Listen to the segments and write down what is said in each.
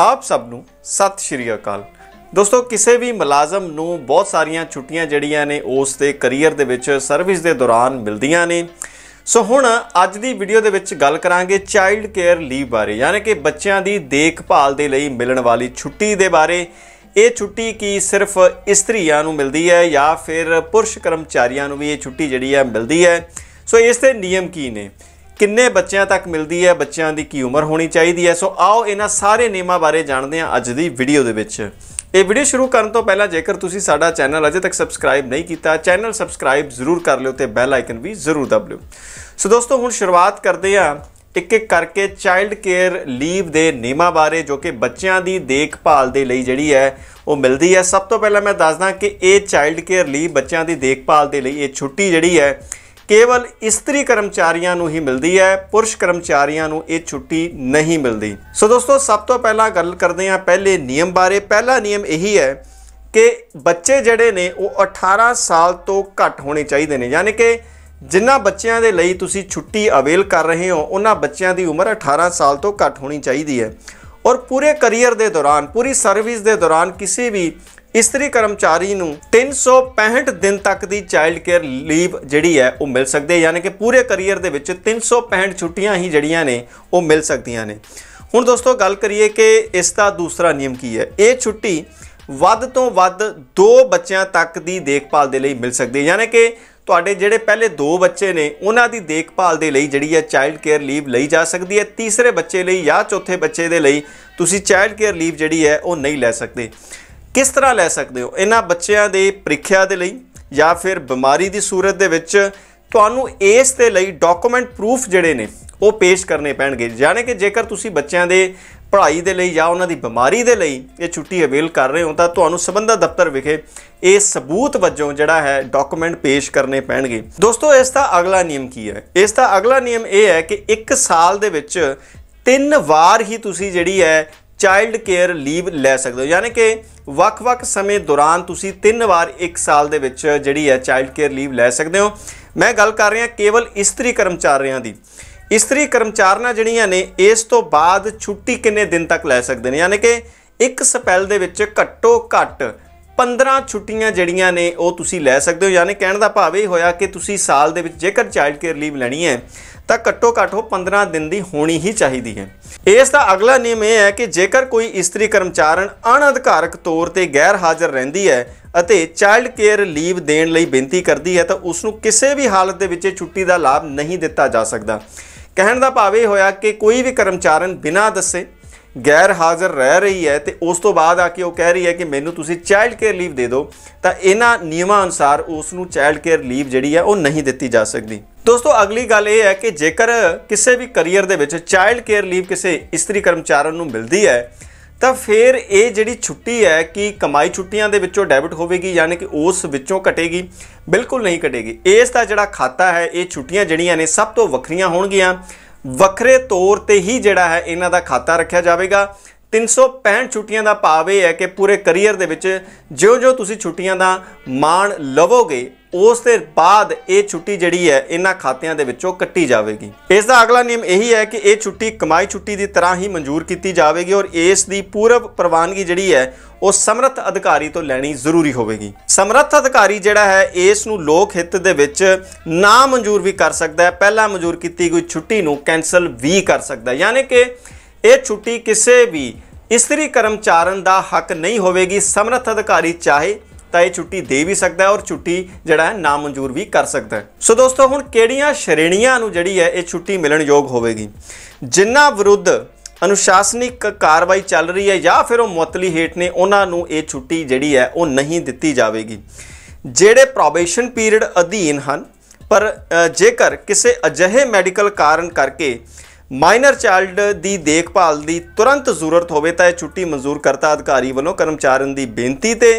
ਆਪ ਸਭ ਨੂੰ ਸਤਿ ਸ਼੍ਰੀ ਅਕਾਲ ਦੋਸਤੋ ਕਿਸੇ ਵੀ ਮੁਲਾਜ਼ਮ ਨੂੰ ਬਹੁਤ ਸਾਰੀਆਂ ਛੁੱਟੀਆਂ ਜਿਹੜੀਆਂ ਨੇ ਉਸ ਦੇ ਕੈਰੀਅਰ ਦੇ ਵਿੱਚ ਸਰਵਿਸ ਦੇ ਦੌਰਾਨ ਮਿਲਦੀਆਂ ਨੇ ਸੋ ਹੁਣ ਅੱਜ ਦੀ ਵੀਡੀਓ ਦੇ ਵਿੱਚ ਗੱਲ ਕਰਾਂਗੇ ਚਾਈਲਡ ਕੇਅਰ ਲੀਵ ਬਾਰੇ ਯਾਨੀ ਕਿ ਬੱਚਿਆਂ ਦੀ ਦੇਖਭਾਲ ਦੇ ਲਈ ਮਿਲਣ ਵਾਲੀ ਛੁੱਟੀ ਦੇ ਬਾਰੇ ਇਹ ਛੁੱਟੀ ਕੀ ਸਿਰਫ ਇਸਤਰੀਆਂ ਨੂੰ ਮਿਲਦੀ ਹੈ ਜਾਂ ਫਿਰ ਪੁਰਸ਼ ਕਰਮਚਾਰੀਆਂ ਨੂੰ ਵੀ ਇਹ ਛੁੱਟੀ ਜਿਹੜੀ ਹੈ ਮਿਲਦੀ ਹੈ ਸੋ ਇਸ ਦੇ ਨਿਯਮ ਕੀ ਨੇ ਕਿੰਨੇ ਬੱਚਿਆਂ ਤੱਕ ਮਿਲਦੀ ਹੈ ਬੱਚਿਆਂ ਦੀ ਕੀ ਉਮਰ ਹੋਣੀ ਚਾਹੀਦੀ ਹੈ ਸੋ ਆਓ ਇਹਨਾਂ ਸਾਰੇ ਨਿਯਮਾਂ ਬਾਰੇ ਜਾਣਦੇ ਹਾਂ ਅੱਜ ਦੀ ਵੀਡੀਓ ਦੇ ਵਿੱਚ ਇਹ ਵੀਡੀਓ ਸ਼ੁਰੂ ਕਰਨ ਤੋਂ ਪਹਿਲਾਂ ਜੇਕਰ ਤੁਸੀਂ ਸਾਡਾ ਚੈਨਲ ਅਜੇ ਤੱਕ ਸਬਸਕ੍ਰਾਈਬ ਨਹੀਂ ਕੀਤਾ ਚੈਨਲ ਸਬਸਕ੍ਰਾਈਬ ਜ਼ਰੂਰ ਕਰ ਲਿਓ ਤੇ ਬੈਲ ਆਈਕਨ ਵੀ ਜ਼ਰੂਰ ਦਬ ਲਿਓ ਸੋ ਦੋਸਤੋ ਹੁਣ ਸ਼ੁਰੂਆਤ ਕਰਦੇ ਹਾਂ ਇੱਕ ਇੱਕ ਕਰਕੇ ਚਾਈਲਡ ਕੇਅਰ ਲੀਵ ਦੇ ਨਿਯਮਾਂ ਬਾਰੇ ਜੋ ਕਿ ਬੱਚਿਆਂ ਦੀ ਦੇਖਭਾਲ ਦੇ ਲਈ ਜਿਹੜੀ ਹੈ ਉਹ ਮਿਲਦੀ ਹੈ ਸਭ ਤੋਂ ਪਹਿਲਾਂ ਮੈਂ ਦੱਸਦਾ ਕਿ ਇਹ ਚਾਈਲਡ ਕੇਅਰ ਲੀਵ ਬੱਚਿਆਂ ਦੀ ਦੇਖਭਾਲ ਦੇ ਲਈ ਇਹ ਛੁੱਟੀ ਜਿਹੜੀ ਹੈ ਕੇਵਲ ਇਸਤਰੀ ਕਰਮਚਾਰੀਆਂ ਨੂੰ ਹੀ ਮਿਲਦੀ ਹੈ ਪੁਰਸ਼ ਕਰਮਚਾਰੀਆਂ ਨੂੰ ਇਹ ਛੁੱਟੀ ਨਹੀਂ ਮਿਲਦੀ ਸੋ ਦੋਸਤੋ ਸਭ ਤੋਂ ਪਹਿਲਾਂ ਗੱਲ ਕਰਦੇ ਹਾਂ ਪਹਿਲੇ ਨਿਯਮ ਬਾਰੇ ਪਹਿਲਾ ਨਿਯਮ ਇਹੀ ਹੈ ਕਿ ਬੱਚੇ ਜਿਹੜੇ ਨੇ ਉਹ 18 ਸਾਲ ਤੋਂ ਘੱਟ ਹੋਣੇ ਚਾਹੀਦੇ ਨੇ ਯਾਨੀ ਕਿ ਜਿਨ੍ਹਾਂ ਬੱਚਿਆਂ ਦੇ ਲਈ ਤੁਸੀਂ ਛੁੱਟੀ ਅਵੇਲ ਕਰ ਰਹੇ ਹੋ ਉਹਨਾਂ ਬੱਚਿਆਂ ਦੀ ਉਮਰ 18 ਸਾਲ ਤੋਂ ਘੱਟ ਹੋਣੀ ਚਾਹੀਦੀ ਹੈ ਔਰ ਪੂਰੇ ਕੈਰੀਅਰ ਦੇ ਦੌਰਾਨ ਪੂਰੀ ਸਰਵਿਸ ਦੇ ਦੌਰਾਨ ਕਿਸੇ ਵੀ ਇਸਤਰੀ ਕਰਮਚਾਰੀ ਨੂੰ 365 ਦਿਨ ਤੱਕ ਦੀ ਚਾਈਲਡ ਕੇਅਰ ਲੀਵ ਜਿਹੜੀ ਹੈ ਉਹ ਮਿਲ ਸਕਦੀ ਹੈ ਯਾਨੀ ਕਿ ਪੂਰੇ ਕੈਰੀਅਰ ਦੇ ਵਿੱਚ 365 ਛੁੱਟੀਆਂ ਹੀ ਜਿਹੜੀਆਂ ਨੇ ਉਹ ਮਿਲ ਸਕਦੀਆਂ ਨੇ ਹੁਣ ਦੋਸਤੋ ਗੱਲ ਕਰੀਏ ਕਿ ਇਸ ਦਾ ਦੂਸਰਾ ਨਿਯਮ ਕੀ ਹੈ ਇਹ ਛੁੱਟੀ ਵੱਧ ਤੋਂ ਵੱਧ 2 ਬੱਚਿਆਂ ਤੱਕ ਦੀ ਦੇਖਭਾਲ ਦੇ ਲਈ ਮਿਲ ਸਕਦੀ ਹੈ ਯਾਨੀ ਕਿ ਤੁਹਾਡੇ ਜਿਹੜੇ ਪਹਿਲੇ 2 ਬੱਚੇ ਨੇ ਉਹਨਾਂ ਦੀ ਦੇਖਭਾਲ ਦੇ ਲਈ ਜਿਹੜੀ ਹੈ ਚਾਈਲਡ ਕੇਅਰ ਲੀਵ ਲਈ ਜਾ ਸਕਦੀ ਹੈ ਤੀਸਰੇ ਬੱਚੇ ਲਈ ਜਾਂ ਚੌਥੇ ਬੱਚੇ ਦੇ ਲਈ ਤੁਸੀਂ ਚਾਈਲਡ ਕੇਅਰ ਲੀਵ ਜਿਹੜੀ ਹੈ ਉਹ ਨਹੀਂ ਲੈ ਸਕਦੇ ਕਿਸ ਤਰ੍ਹਾਂ ਲੈ ਸਕਦੇ ਹੋ ਇਹਨਾਂ ਬੱਚਿਆਂ ਦੇ ਪ੍ਰੀਖਿਆ ਦੇ ਲਈ ਜਾਂ ਫਿਰ ਬਿਮਾਰੀ ਦੀ ਸੂਰਤ ਦੇ ਵਿੱਚ ਤੁਹਾਨੂੰ ਇਸ ਦੇ ਲਈ ਡਾਕੂਮੈਂਟ ਪ੍ਰੂਫ ਜਿਹੜੇ ਨੇ ਉਹ ਪੇਸ਼ ਕਰਨੇ ਪੈਣਗੇ ਯਾਨੀ ਕਿ ਜੇਕਰ ਤੁਸੀਂ ਬੱਚਿਆਂ ਦੇ ਪੜ੍ਹਾਈ ਦੇ ਲਈ ਜਾਂ ਉਹਨਾਂ ਦੀ ਬਿਮਾਰੀ ਦੇ ਲਈ ਇਹ ਛੁੱਟੀ ਅਵੇਲ ਕਰ ਰਹੇ ਹੋ ਤਾਂ ਤੁਹਾਨੂੰ ਸਬੰਧਤ ਦਫ਼ਤਰ ਵਿਖੇ ਇਹ ਸਬੂਤ ਵਜੋਂ ਜਿਹੜਾ ਹੈ ਡਾਕੂਮੈਂਟ ਪੇਸ਼ ਕਰਨੇ ਪੈਣਗੇ ਦੋਸਤੋ ਇਸ ਦਾ ਅਗਲਾ ਨਿਯਮ ਕੀ ਹੈ ਇਸ ਦਾ ਅਗਲਾ ਨਿਯਮ ਇਹ ਹੈ ਕਿ 1 ਸਾਲ ਦੇ ਵਿੱਚ ਤਿੰਨ ਵਾਰ ਹੀ ਤੁਸੀਂ ਜਿਹੜੀ ਹੈ ਚਾਈਲਡ ਕੇਅਰ ਲੀਵ ਲੈ ਸਕਦੇ ਹੋ ਯਾਨੀ ਕਿ ਵੱਖ-ਵੱਖ ਸਮੇਂ ਦੌਰਾਨ ਤੁਸੀਂ ਤਿੰਨ ਵਾਰ 1 ਸਾਲ ਦੇ ਵਿੱਚ ਜਿਹੜੀ ਹੈ ਚਾਈਲਡ ਕੇਅਰ ਲੀਵ ਲੈ ਸਕਦੇ ਹੋ ਮੈਂ ਗੱਲ ਕਰ ਰਿਹਾ ਕੇਵਲ ਇਸਤਰੀ ਕਰਮਚਾਰੀਆਂ ਦੀ ਇਸਤਰੀ ਕਰਮਚਾਰਨਾ ਜਿਹੜੀਆਂ ਨੇ ਇਸ ਤੋਂ ਬਾਅਦ ਛੁੱਟੀ ਕਿੰਨੇ ਦਿਨ ਤੱਕ ਲੈ ਸਕਦੇ ਨੇ ਯਾਨੀ ਕਿ ਇੱਕ ਸਪੈਲ ਦੇ ਵਿੱਚ ਘੱਟੋ ਘੱਟ 15 ਛੁੱਟੀਆਂ ਜਿਹੜੀਆਂ ਨੇ ਉਹ ਤੁਸੀਂ ਲੈ ਸਕਦੇ ਹੋ ਯਾਨੀ ਕਹਿਣ ਦਾ ਭਾਵ ਇਹ ਹੋਇਆ ਕਿ ਤੁਸੀਂ ਸਾਲ ਦੇ ਵਿੱਚ ਜੇਕਰ ਚਾਈਲਡ ਕੇਅਰ ਲੀਵ ਲੈਣੀ ਹੈ ਤਾਂ ਘੱਟੋ ਘੱਟ ਉਹ 15 ਦਿਨ ਦੀ ਹੋਣੀ ਹੀ ਚਾਹੀਦੀ ਹੈ ਇਸ ਦਾ ਅਗਲਾ ਨਿਯਮ ਇਹ ਹੈ ਕਿ ਜੇਕਰ ਕੋਈ ਇਸਤਰੀ ਕਰਮਚਾਰਨ ਅਣਅਧਿਕਾਰਕ ਤੌਰ ਤੇ ਗੈਰ ਹਾਜ਼ਰ ਰਹਿੰਦੀ ਹੈ ਅਤੇ ਚਾਈਲਡ ਕੇਅਰ ਲੀਵ ਦੇਣ ਲਈ ਬੇਨਤੀ ਕਰਦੀ ਹੈ ਤਾਂ ਉਸ ਨੂੰ ਕਿਸੇ ਵੀ ਹਾਲਤ ਦੇ ਵਿੱਚ ਛੁੱਟੀ ਦਾ ਲਾਭ ਨਹੀਂ ਦਿੱਤਾ ਜਾ ਸਕਦਾ ਕਹਿਣ ਦਾ ਭਾਵ ਇਹ ਹੋਇਆ ਕਿ ਕੋਈ ਵੀ ਕਰਮਚਾਰਨ ਬਿਨਾਂ ਦੱਸੇ ਗੈਰ ਹਾਜ਼ਰ ਰਹਿ ਰਹੀ ਹੈ ਤੇ ਉਸ ਤੋਂ ਬਾਅਦ ਆ ਕੇ ਉਹ ਕਹਿ ਰਹੀ ਹੈ ਕਿ ਮੈਨੂੰ ਤੁਸੀਂ ਚਾਈਲਡ ਕੇਅਰ ਲੀਵ ਦੇ ਦਿਓ ਤਾਂ ਇਹਨਾਂ ਨਿਯਮਾਂ ਅਨੁਸਾਰ ਉਸ ਨੂੰ ਚਾਈਲਡ ਕੇਅਰ ਲੀਵ ਜਿਹੜੀ ਹੈ ਉਹ ਨਹੀਂ ਦਿੱਤੀ ਜਾ ਸਕਦੀ ਦੋਸਤੋ ਅਗਲੀ ਗੱਲ ਇਹ ਹੈ ਕਿ ਜੇਕਰ ਕਿਸੇ ਵੀ ਕੈਰੀਅਰ ਦੇ ਵਿੱਚ ਚਾਈਲਡ ਕੇਅਰ ਲੀਵ ਕਿਸੇ ਇਸਤਰੀ ਕਰਮਚਾਰਨ ਨੂੰ ਮਿਲਦੀ ਹੈ ਤਾਂ ਫਿਰ ਇਹ ਜਿਹੜੀ ਛੁੱਟੀ ਹੈ ਕਿ ਕਮਾਈ ਛੁੱਟੀਆਂ ਦੇ ਵਿੱਚੋਂ ਡੈਬਿਟ ਹੋਵੇਗੀ ਯਾਨੀ ਕਿ ਉਸ ਵਿੱਚੋਂ ਕਟੇਗੀ ਬਿਲਕੁਲ ਨਹੀਂ ਕਟੇਗੀ ਇਸ ਦਾ ਜਿਹੜਾ ਖਾਤਾ ਹੈ ਇਹ ਛੁੱਟੀਆਂ ਜਿਹੜੀਆਂ ਨੇ ਸਭ ਤੋਂ ਵੱਖਰੀਆਂ ਹੋਣਗੀਆਂ ਵੱਖਰੇ ਤੌਰ ਤੇ ਹੀ ਜਿਹੜਾ ਹੈ ਇਹਨਾਂ ਦਾ ਖਾਤਾ ਰੱਖਿਆ ਜਾਵੇਗਾ 365 ਛੁੱਟੀਆਂ ਦਾ ਭਾਵ ਇਹ ਹੈ ਕਿ ਪੂਰੇ ਕੈਰੀਅਰ ਦੇ ਵਿੱਚ ਜਿਉਂ-ਜਿਉਂ ਤੁਸੀਂ ਛੁੱਟੀਆਂ ਦਾ ਮਾਣ ਲਵੋਗੇ ਉਸ ਦੇ ਬਾਅਦ ਇਹ ਛੁੱਟੀ ਜਿਹੜੀ ਹੈ ਇਹਨਾਂ ਖਾਤਿਆਂ ਦੇ ਵਿੱਚੋਂ ਕੱਟੀ ਜਾਵੇਗੀ ਇਸ ਦਾ ਅਗਲਾ ਨਿਯਮ ਇਹੀ ਹੈ ਕਿ ਇਹ ਛੁੱਟੀ ਕਮਾਈ ਛੁੱਟੀ ਦੀ ਤਰ੍ਹਾਂ ਹੀ ਮਨਜ਼ੂਰ ਕੀਤੀ ਜਾਵੇਗੀ ਔਰ ਇਸ ਦੀ ਪੂਰਵ ਪ੍ਰਵਾਨਗੀ ਜਿਹੜੀ ਹੈ ਉਹ ਸਮਰੱਥ ਅਧਿਕਾਰੀ ਤੋਂ ਲੈਣੀ ਜ਼ਰੂਰੀ ਹੋਵੇਗੀ ਸਮਰੱਥ ਅਧਿਕਾਰੀ ਜਿਹੜਾ ਹੈ ਇਸ ਨੂੰ ਲੋਕ ਹਿੱਤ ਦੇ ਵਿੱਚ ਨਾ ਮਨਜ਼ੂਰ ਵੀ ਕਰ ਸਕਦਾ ਹੈ ਪਹਿਲਾਂ ਮਨਜ਼ੂਰ ਕੀਤੀ ਗਈ ਛੁੱਟੀ ਨੂੰ ਕੈਨਸਲ ਵੀ ਕਰ ਸਕਦਾ ਹੈ ਯਾਨੀ ਕਿ ਇਹ ਛੁੱਟੀ ਕਿਸੇ ਵੀ ਇਸਤਰੀ ਕਰਮਚਾਰਨ ਦਾ ਹੱਕ ਨਹੀਂ ਹੋਵੇਗੀ ਸਮਰੱਥ ਅਧਿਕਾਰੀ ਚਾਹੇ ਤਾਂ ਇਹ ਛੁੱਟੀ ਦੇ ਵੀ ਸਕਦਾ ਹੈ ਔਰ ਛੁੱਟੀ ਜਿਹੜਾ ਹੈ ਨਾਮਨਜ਼ੂਰ ਵੀ ਕਰ ਸਕਦਾ ਹੈ ਸੋ ਦੋਸਤੋ ਹੁਣ ਕਿਹੜੀਆਂ ਸ਼੍ਰੇਣੀਆਂ ਨੂੰ ਜਿਹੜੀ ਹੈ ਇਹ ਛੁੱਟੀ ਮਿਲਣ ਯੋਗ ਹੋਵੇਗੀ ਜਿਨ੍ਹਾਂ ਵਿਰੁੱਧ ਅਨੁਸ਼ਾਸਨਿਕ ਕਾਰਵਾਈ ਚੱਲ ਰਹੀ ਹੈ ਜਾਂ ਫਿਰ ਉਹ ਮੁਅਤਲੀ ਹੇਠ ਨੇ ਉਹਨਾਂ ਨੂੰ ਇਹ ਛੁੱਟੀ ਜਿਹੜੀ ਹੈ ਉਹ ਨਹੀਂ ਦਿੱਤੀ ਜਾਵੇਗੀ ਜਿਹੜੇ ਪ੍ਰੋਬੇਸ਼ਨ ਪੀਰੀਅਡ ਅਧੀਨ ਹਨ ਪਰ ਜੇਕਰ ਕਿਸੇ ਅਜਿਹੇ ਮੈਡੀਕਲ ਕਾਰਨ ਕਰਕੇ ਮਾਈਨਰ ਚਾਈਲਡ ਦੀ ਦੇਖਭਾਲ ਦੀ ਤੁਰੰਤ ਜ਼ਰੂਰਤ ਹੋਵੇ ਤਾਂ ਇਹ ਛੁੱਟੀ ਮਨਜ਼ੂਰ ਕਰਤਾ ਅਧਿਕਾਰੀ ਵੱਲੋਂ ਕਰਮਚਾਰੀਆਂ ਦੀ ਬੇਨਤੀ ਤੇ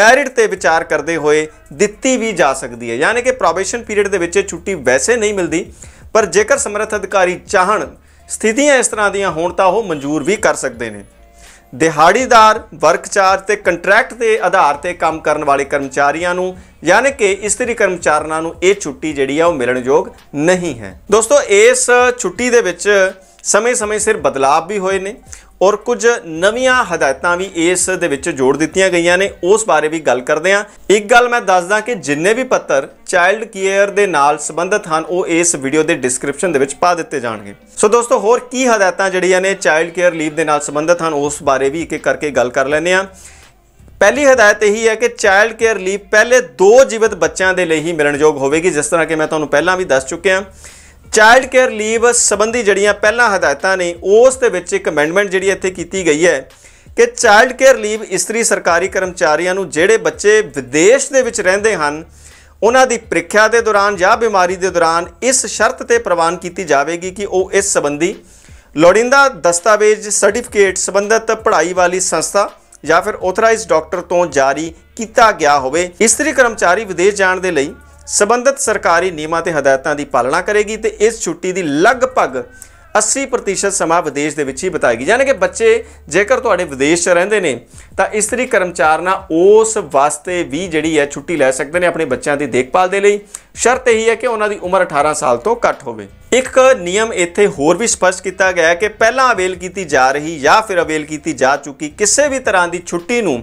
ਮੈਰਿਟ ਤੇ ਵਿਚਾਰ ਕਰਦੇ ਹੋਏ ਦਿੱਤੀ ਵੀ ਜਾ ਸਕਦੀ ਹੈ ਯਾਨੀ ਕਿ ਪ੍ਰੋਬੇਸ਼ਨ ਪੀਰੀਅਡ ਦੇ ਵਿੱਚ ਛੁੱਟੀ ਵੈਸੇ ਨਹੀਂ ਮਿਲਦੀ ਪਰ ਜੇਕਰ ਸਮਰੱਥ ਅਧਿਕਾਰੀ ਚਾਹਣ ਸਥਿਤੀਆਂ ਇਸ ਤਰ੍ਹਾਂ ਦੀਆਂ ਹੋਣ ਤਾਂ ਉਹ ਮਨਜ਼ੂਰ ਵੀ ਕਰ ਸਕਦੇ ਨੇ ਦਿਹਾੜੀਦਾਰ ਵਰਕ ਚਾਰਜ ਤੇ ਕੰਟਰੈਕਟ ਦੇ ਆਧਾਰ ਤੇ ਕੰਮ ਕਰਨ ਵਾਲੇ ਕਰਮਚਾਰੀਆਂ ਨੂੰ ਯਾਨੀ ਕਿ ਇਸਤਰੀ ਕਰਮਚਾਰੀਆਂ ਨੂੰ ਇਹ ਛੁੱਟੀ ਜਿਹੜੀ ਆ ਉਹ ਮਿਲਣਯੋਗ ਨਹੀਂ ਹੈ ਦੋਸਤੋ ਇਸ ਛੁੱਟੀ ਦੇ ਵਿੱਚ ਸਮੇਂ-ਸਮੇਂ ਸਿਰ ਬਦਲਾਅ ਵੀ ਹੋਏ ਨੇ ਔਰ ਕੁਝ ਨਵੀਆਂ ਹਦਾਇਤਾਂ ਵੀ ਇਸ ਦੇ ਵਿੱਚ ਜੋੜ ਦਿੱਤੀਆਂ ਗਈਆਂ ਨੇ ਉਸ ਬਾਰੇ ਵੀ ਗੱਲ ਕਰਦੇ ਹਾਂ ਇੱਕ ਗੱਲ ਮੈਂ ਦੱਸਦਾ ਕਿ ਜਿੰਨੇ ਵੀ ਪੱਤਰ ਚਾਈਲਡ ਕੇਅਰ ਦੇ ਨਾਲ ਸੰਬੰਧਿਤ ਹਨ ਉਹ ਇਸ ਵੀਡੀਓ ਦੇ ਡਿਸਕ੍ਰਿਪਸ਼ਨ ਦੇ ਵਿੱਚ ਪਾ ਦਿੱਤੇ ਜਾਣਗੇ ਸੋ ਦੋਸਤੋ ਹੋਰ ਕੀ ਹਦਾਇਤਾਂ ਜਿਹੜੀਆਂ ਨੇ ਚਾਈਲਡ ਕੇਅਰ ਲੀਵ ਦੇ ਨਾਲ ਸੰਬੰਧਿਤ ਹਨ ਉਸ ਬਾਰੇ ਵੀ ਇੱਕ ਇੱਕ ਕਰਕੇ ਗੱਲ ਕਰ ਲੈਨੇ ਆ ਪਹਿਲੀ ਹਦਾਇਤ ਇਹ ਹੈ ਕਿ ਚਾਈਲਡ ਕੇਅਰ ਲੀਵ ਪਹਿਲੇ 2 ਜੀਵਤ ਬੱਚਿਆਂ ਦੇ ਲਈ ਹੀ ਮਿਲਣਯੋਗ ਹੋਵੇਗੀ ਜਿਸ ਤਰ੍ਹਾਂ ਕਿ ਮੈਂ ਤੁਹਾਨੂੰ ਪਹਿਲਾਂ ਵੀ ਦੱਸ ਚੁੱਕਿਆ ਹਾਂ ਚਾਈਲਡ ਕੇਅਰ ਲੀਵ ਸੰਬੰਧੀ ਜਿਹੜੀਆਂ ਪਹਿਲਾਂ ਹਦਾਇਤਾਂ ਨੇ ਉਸ ਦੇ ਵਿੱਚ ਇੱਕ ਅਮੈਂਡਮੈਂਟ ਜਿਹੜੀ ਇੱਥੇ ਕੀਤੀ ਗਈ ਹੈ ਕਿ ਚਾਈਲਡ ਕੇਅਰ ਲੀਵ ਇਸਤਰੀ ਸਰਕਾਰੀ ਕਰਮਚਾਰੀਆਂ ਨੂੰ ਜਿਹੜੇ ਬੱਚੇ ਵਿਦੇਸ਼ ਦੇ ਵਿੱਚ ਰਹਿੰਦੇ ਹਨ ਉਹਨਾਂ ਦੀ ਪ੍ਰੀਖਿਆ ਦੇ ਦੌਰਾਨ ਜਾਂ ਬਿਮਾਰੀ ਦੇ ਦੌਰਾਨ ਇਸ ਸ਼ਰਤ ਤੇ ਪ੍ਰਵਾਨ ਕੀਤੀ ਜਾਵੇਗੀ ਕਿ ਉਹ ਇਸ ਸੰਬੰਧੀ ਲੋੜਿੰਦਾ ਦਸਤਾਵੇਜ਼ ਸਰਟੀਫਿਕੇਟ ਸੰਬੰਧਤ ਪੜ੍ਹਾਈ ਵਾਲੀ ਸੰਸਥਾ ਜਾਂ ਫਿਰ ਆਥੋਰਾਈਜ਼ਡ ਡਾਕਟਰ ਤੋਂ ਜਾਰੀ ਕੀਤਾ ਗਿਆ ਹੋਵੇ ਇਸਤਰੀ ਕਰਮਚਾਰੀ ਵਿਦੇਸ਼ ਜਾਣ ਦੇ ਲਈ ਸਬੰਧਤ ਸਰਕਾਰੀ ਨਿਯਮਾਂ ਤੇ ਹਦਾਇਤਾਂ ਦੀ ਪਾਲਣਾ ਕਰੇਗੀ ਤੇ ਇਸ ਛੁੱਟੀ ਦੀ ਲਗਭਗ 80% ਸਮਾਂ ਵਿਦੇਸ਼ ਦੇ ਵਿੱਚ ਹੀ ਬਤਾਏਗੀ ਯਾਨੀ ਕਿ ਬੱਚੇ ਜੇਕਰ ਤੁਹਾਡੇ ਵਿਦੇਸ਼ 'ਚ ਰਹਿੰਦੇ ਨੇ ਤਾਂ ਇਸਤਰੀ ਕਰਮਚਾਰਨਾ ਉਸ ਵਾਸਤੇ ਵੀ ਜਿਹੜੀ ਹੈ ਛੁੱਟੀ ਲੈ ਸਕਦੇ ਨੇ ਆਪਣੇ ਬੱਚਿਆਂ ਦੀ ਦੇਖਭਾਲ ਦੇ ਲਈ ਸ਼ਰਤ ਇਹ ਹੈ ਕਿ ਉਹਨਾਂ ਦੀ ਉਮਰ 18 ਸਾਲ ਤੋਂ ਘੱਟ ਹੋਵੇ ਇੱਕ ਨਿਯਮ ਇੱਥੇ ਹੋਰ ਵੀ ਸਪਸ਼ਟ ਕੀਤਾ ਗਿਆ ਹੈ ਕਿ ਪਹਿਲਾਂ ਅਵੇਲ ਕੀਤੀ ਜਾ ਰਹੀ ਜਾਂ ਫਿਰ ਅਵੇਲ ਕੀਤੀ ਜਾ ਚੁੱਕੀ ਕਿਸੇ ਵੀ ਤਰ੍ਹਾਂ ਦੀ ਛੁੱਟੀ ਨੂੰ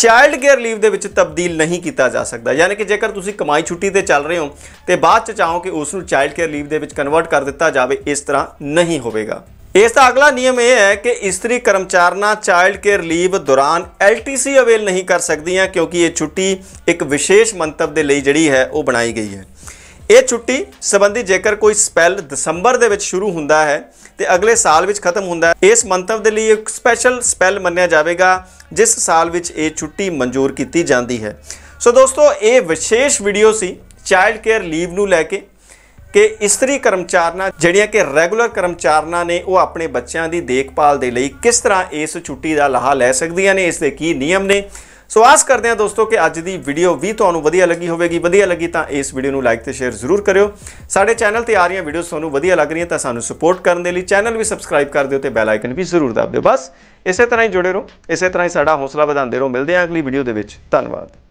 ਚਾਈਲਡ ਕੇਅਰ ਲੀਵ ਦੇ ਵਿੱਚ ਤਬਦੀਲ ਨਹੀਂ ਕੀਤਾ ਜਾ ਸਕਦਾ ਯਾਨੀ ਕਿ ਜੇਕਰ ਤੁਸੀਂ ਕਮਾਈ ਛੁੱਟੀ ਤੇ ਚੱਲ ਰਹੇ ਹੋ ਤੇ ਬਾਅਦ ਚ ਚਾਹੋ ਕਿ ਉਸ ਨੂੰ ਚਾਈਲਡ ਕੇਅਰ ਲੀਵ ਦੇ ਵਿੱਚ ਕਨਵਰਟ ਕਰ ਦਿੱਤਾ ਜਾਵੇ ਇਸ ਤਰ੍ਹਾਂ ਨਹੀਂ ਹੋਵੇਗਾ ਇਸ ਦਾ ਅਗਲਾ ਨਿਯਮ ਇਹ ਹੈ ਕਿ ਇਸਤਰੀ ਕਰਮਚਾਰਨਾ ਚਾਈਲਡ ਕੇਅਰ ਲੀਵ ਦੌਰਾਨ ਐਲਟੀਸੀ ਅਵੇਲ ਨਹੀਂ ਕਰ ਸਕਦੀਆਂ ਕਿਉਂਕਿ ਇਹ ਛੁੱਟੀ ਇੱਕ ਵਿਸ਼ੇਸ਼ ਮੰਤਵ ਦੇ ਲਈ ਜਿਹੜੀ ਹੈ ਉਹ ਬਣਾਈ ਗਈ ਹੈ ਇਹ ਛੁੱਟੀ ਸੰਬੰਧੀ ਜੇਕਰ ਕੋਈ ਸਪੈਲ ਦਸੰਬਰ ਦੇ ਵਿੱਚ ਸ਼ੁਰੂ ਹੁੰਦਾ ਹੈ ਤੇ ਅਗਲੇ ਸਾਲ ਵਿੱਚ ਖਤਮ ਹੁੰਦਾ ਹੈ ਇਸ ਮੰਤਵ ਦੇ ਲਈ ਇੱਕ ਸਪੈਸ਼ਲ ਸਪੈਲ ਮੰਨਿਆ ਜਾਵੇਗਾ ਜਿਸ ਸਾਲ ਵਿੱਚ ਇਹ ਛੁੱਟੀ ਮਨਜ਼ੂਰ ਕੀਤੀ ਜਾਂਦੀ ਹੈ ਸੋ ਦੋਸਤੋ ਇਹ ਵਿਸ਼ੇਸ਼ ਵੀਡੀਓ ਸੀ ਚਾਈਲਡ ਕੇਅਰ ਲੀਵ ਨੂੰ ਲੈ ਕੇ ਕਿ ਇਸਤਰੀ ਕਰਮਚਾਰਨਾ ਜਿਹੜੀਆਂ ਕਿ ਰੈਗੂਲਰ ਕਰਮਚਾਰਨਾ ਨੇ ਉਹ ਆਪਣੇ ਬੱਚਿਆਂ ਦੀ ਦੇਖਭਾਲ ਦੇ ਲਈ ਕਿਸ ਤਰ੍ਹਾਂ ਇਸ ਛੁੱਟੀ ਦਾ ਲਾਹਾ ਲੈ ਸਕਦੀਆਂ ਨੇ ਇਸ ਦੇ ਕੀ ਨਿਯਮ ਨੇ ਸੋ ਆਸ ਕਰਦੇ ਹਾਂ ਦੋਸਤੋ ਕਿ ਅੱਜ ਦੀ ਵੀਡੀਓ ਵੀ ਤੁਹਾਨੂੰ ਵਧੀਆ ਲੱਗੀ ਹੋਵੇਗੀ ਵਧੀਆ ਲੱਗੀ ਤਾਂ ਇਸ ਵੀਡੀਓ ਨੂੰ ਲਾਈਕ ਤੇ ਸ਼ੇਅਰ ਜ਼ਰੂਰ ਕਰਿਓ ਸਾਡੇ ਚੈਨਲ ਤੇ ਆ ਰਹੀਆਂ ਵੀਡੀਓਸ ਤੁਹਾਨੂੰ ਵਧੀਆ ਲੱਗ ਰਹੀਆਂ ਤਾਂ ਸਾਨੂੰ ਸਪੋਰਟ ਕਰਨ ਦੇ ਲਈ ਚੈਨਲ ਵੀ ਸਬਸਕ੍ਰਾਈਬ ਕਰ ਦਿਓ ਤੇ ਬੈਲ ਆਈਕਨ ਵੀ ਜ਼ਰੂਰ ਦਬਾ ਦਿਓ ਬਸ ਇਸੇ ਤਰ੍ਹਾਂ ਹੀ ਜੁੜੇ ਰਹੋ ਇਸੇ ਤਰ੍ਹਾਂ ਹੀ ਸਾਡਾ ਹੌਸਲਾ ਵਧਾਉਂਦੇ ਰਹੋ ਮਿਲਦੇ ਹਾਂ ਅਗਲੀ ਵੀਡੀਓ ਦੇ ਵਿੱਚ ਧੰਨਵਾਦ